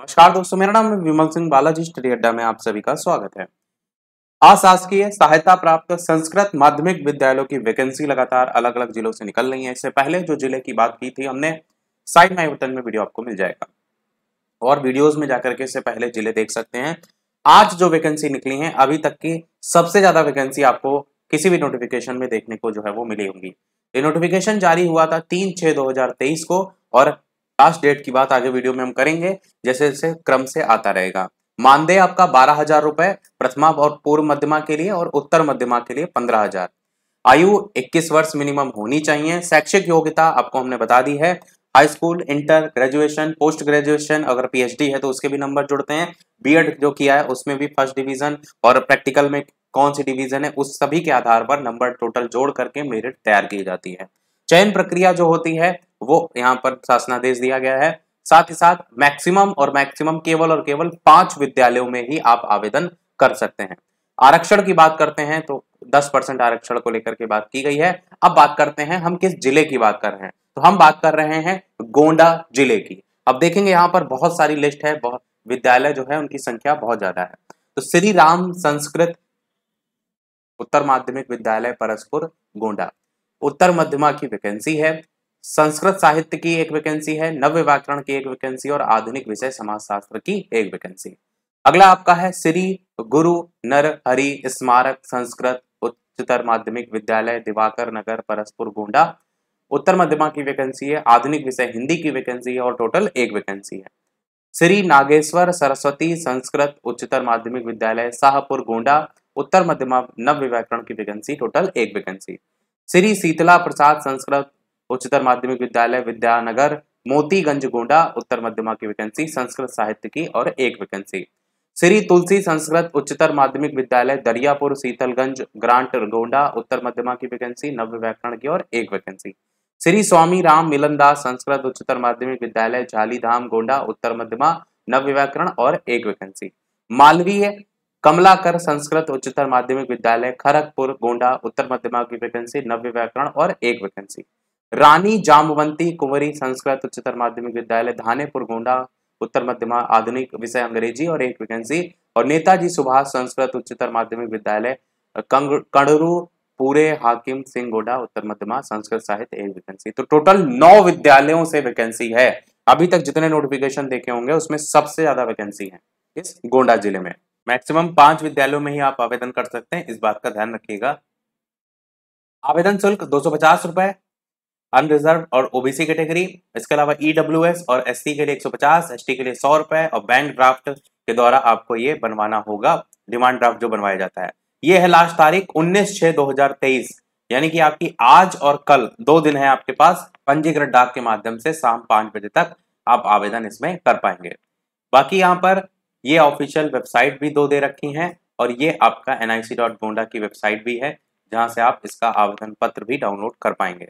नमस्कार दोस्तों मेरा नाम है विमल सिंह बालाजी स्टडी अड्डा में आप सभी का स्वागत है अशासकीय सहायता प्राप्त संस्कृत माध्यमिक विद्यालयों की वैकेंसी लगातार अलग अलग जिलों से निकल रही है इससे पहले जो जिले की बात की थी हमने साइड माई बटन में वीडियो आपको मिल जाएगा और वीडियोस में जाकर के इससे पहले जिले देख सकते हैं आज जो वैकेंसी निकली है अभी तक की सबसे ज्यादा वैकेंसी आपको किसी भी नोटिफिकेशन में देखने को जो है वो मिली होंगी ये नोटिफिकेशन जारी हुआ था तीन छह दो को और लास्ट डेट की बात आगे वीडियो में हम करेंगे जैसे जैसे क्रम से आता रहेगा मानदेय आपका बारह हजार रुपए प्रथमा और पूर्व मध्यमा के लिए और उत्तर मध्यमा के लिए पंद्रह हजार आयु इक्कीस वर्ष मिनिमम होनी चाहिए शैक्षिक योग्यता आपको हमने बता दी है high school inter graduation post graduation अगर पीएचडी है तो उसके भी नंबर जुड़ते हैं बीएड जो किया है उसमें भी फर्स्ट डिवीजन और प्रैक्टिकल में कौन सी डिवीजन है उस सभी के आधार पर नंबर टोटल जोड़ करके मेरिट तैयार की जाती है चयन प्रक्रिया जो होती है वो यहाँ पर शासनादेश दिया गया है साथ ही साथ मैक्सिमम और मैक्सिमम केवल और केवल पांच विद्यालयों में ही आप आवेदन कर सकते हैं आरक्षण की बात करते हैं तो 10 परसेंट आरक्षण को लेकर के बात की गई है अब बात करते हैं हम किस जिले की बात कर रहे हैं तो हम बात कर रहे हैं गोंडा जिले की अब देखेंगे यहाँ पर बहुत सारी लिस्ट है बहुत विद्यालय जो है उनकी संख्या बहुत ज्यादा है तो श्री राम संस्कृत उत्तर माध्यमिक विद्यालय परसपुर गोंडा उत्तर मध्यमा की वैकेंसी है संस्कृत साहित्य की एक वैकेंसी है नव व्याकरण की एक वैकेंसी और आधुनिक विषय समाज शास्त्र की एक वैकेंसी अगला आपका है श्री गुरु नर हरि स्मारक संस्कृत उच्चतर माध्यमिक विद्यालय दिवाकर नगर परसपुर गोंडा उत्तर मध्यमा की वैकेंसी है आधुनिक विषय हिंदी की वैकेंसी है और टोटल एक वैकेंसी है श्री नागेश्वर सरस्वती संस्कृत उच्चतर माध्यमिक विद्यालय शाहपुर गोंडा उत्तर मध्यमा नव व्याकरण की वैकेंसी टोटल एक वैकेंसी श्री शीतला प्रसाद संस्कृत उच्चतर माध्यमिक विद्यालय विद्यानगर मोतीगंज गोंडा उत्तर मध्यमा की वैकेंसी संस्कृत साहित्य की और एक वैकेंसी श्री तुलसी संस्कृत उच्चतर माध्यमिक विद्यालय दरियापुर शीतलगंज ग्रांट गोंडा उत्तर मध्यमा की वैकेंसी नव्य व्याकरण की और एक वैकेंसी श्री स्वामी राम मिलनदास संस्कृत उच्चतर माध्यमिक विद्यालय झालीधाम गोंडा उत्तर मध्यमा नव्य व्याकरण और एक वैकेंसी मालवीय कमलाकर संस्कृत उच्चतर माध्यमिक विद्यालय खरगपुर गोंडा उत्तर मध्यमा की वैकेंसी नव्य व्याकरण और एक वैकेंसी रानी जामवंती कुंवरी संस्कृत उच्चतर माध्यमिक विद्यालय धानेपुर गोंडा उत्तर मध्यमा आधुनिक विषय अंग्रेजी और एक वैकेंसी और नेताजी सुभाष संस्कृत उच्चतर माध्यमिक विद्यालय कणरू पूरे हाकिम सिंह गोडा उत्तर मध्यमा संस्कृत साहित्य एक वैकेंसी तो टोटल नौ विद्यालयों से वैकेंसी है अभी तक जितने नोटिफिकेशन देखे होंगे उसमें सबसे ज्यादा वैकेंसी है इस गोंडा जिले में मैक्सिमम पांच विद्यालयों में ही आप आवेदन कर सकते हैं इस बात का ध्यान रखिएगा आवेदन शुल्क दो सौ पचास रुपए अनरिजर्व और ओबीसी कैटेगरी इसके अलावा ईडब्ल्यू e और एस के लिए 150 एसटी के लिए सौ रुपए और बैंक ड्राफ्ट के द्वारा आपको ये बनवाना होगा डिमांड ड्राफ्ट जो बनवाया जाता है ये है लास्ट तारीख उन्नीस छह दो यानी कि आपकी आज और कल दो दिन है आपके पास पंजीकृत डाक के माध्यम से शाम पांच बजे तक आप आवेदन इसमें कर पाएंगे बाकी यहाँ पर ये ऑफिशियल वेबसाइट भी दो दे रखी हैं और ये आपका गोंडा की वेबसाइट भी है जहां से आप इसका आवेदन पत्र भी डाउनलोड कर पाएंगे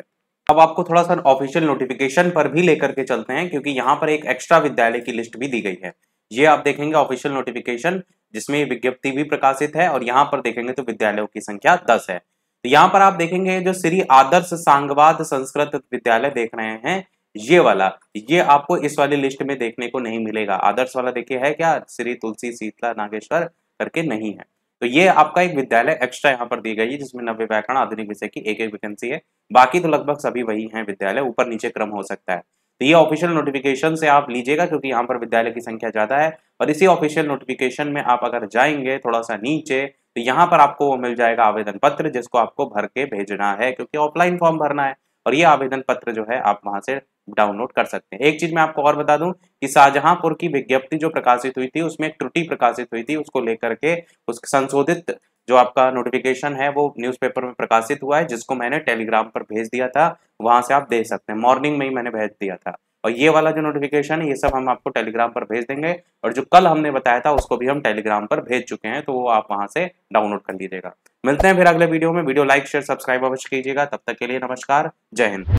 अब आपको थोड़ा सा ऑफिशियल नोटिफिकेशन पर भी लेकर के चलते हैं क्योंकि यहाँ पर एक एक्स्ट्रा विद्यालय की लिस्ट भी दी गई है ये आप देखेंगे ऑफिशियल नोटिफिकेशन जिसमें विज्ञप्ति भी प्रकाशित है और यहाँ पर देखेंगे तो विद्यालयों की संख्या दस है तो यहाँ पर आप देखेंगे जो श्री आदर्श सांगवाद संस्कृत विद्यालय देख रहे हैं ये वाला ये आपको इस वाली लिस्ट में देखने को नहीं मिलेगा आदर्श वाला देखिए है क्या श्री तुलसी शीतला नागेश्वर करके नहीं है तो ये आपका एक विद्यालय एक्स्ट्रा यहाँ पर दी गई है जिसमें नव्य व्याकरण आधुनिक विषय की एक एक वैकेंसी है बाकी तो लगभग सभी वही हैं विद्यालय ऊपर नीचे क्रम हो सकता है तो ये ऑफिशियल नोटिफिकेशन से आप लीजिएगा क्योंकि यहाँ पर विद्यालय की संख्या ज़्यादा है और इसी ऑफिशियल नोटिफिकेशन में आप अगर जाएंगे थोड़ा सा नीचे तो यहाँ पर आपको वो मिल जाएगा आवेदन पत्र जिसको आपको भर के भेजना है क्योंकि ऑफलाइन फॉर्म भरना है और ये आवेदन पत्र जो है आप वहां से डाउनलोड कर सकते हैं एक चीज मैं आपको और बता दूं कि शाहजहांपुर की विज्ञप्ति जो प्रकाशित हुई थी उसमें एक त्रुटि प्रकाशित हुई थी उसको लेकर के उस संशोधित जो आपका नोटिफिकेशन है वो न्यूज़पेपर में प्रकाशित हुआ है जिसको मैंने टेलीग्राम पर भेज दिया था वहां से आप देख सकते हैं मॉर्निंग में ही मैंने भेज दिया था और ये वाला जो नोटिफिकेशन है ये सब हम आपको टेलीग्राम पर भेज देंगे और जो कल हमने बताया था उसको भी हम टेलीग्राम पर भेज चुके हैं तो वो आप वहां से डाउनलोड कर लीजिएगा मिलते हैं फिर अगले वीडियो में वीडियो लाइक शेयर सब्सक्राइब अवश्य कीजिएगा तब तक के लिए नमस्कार जय हिंद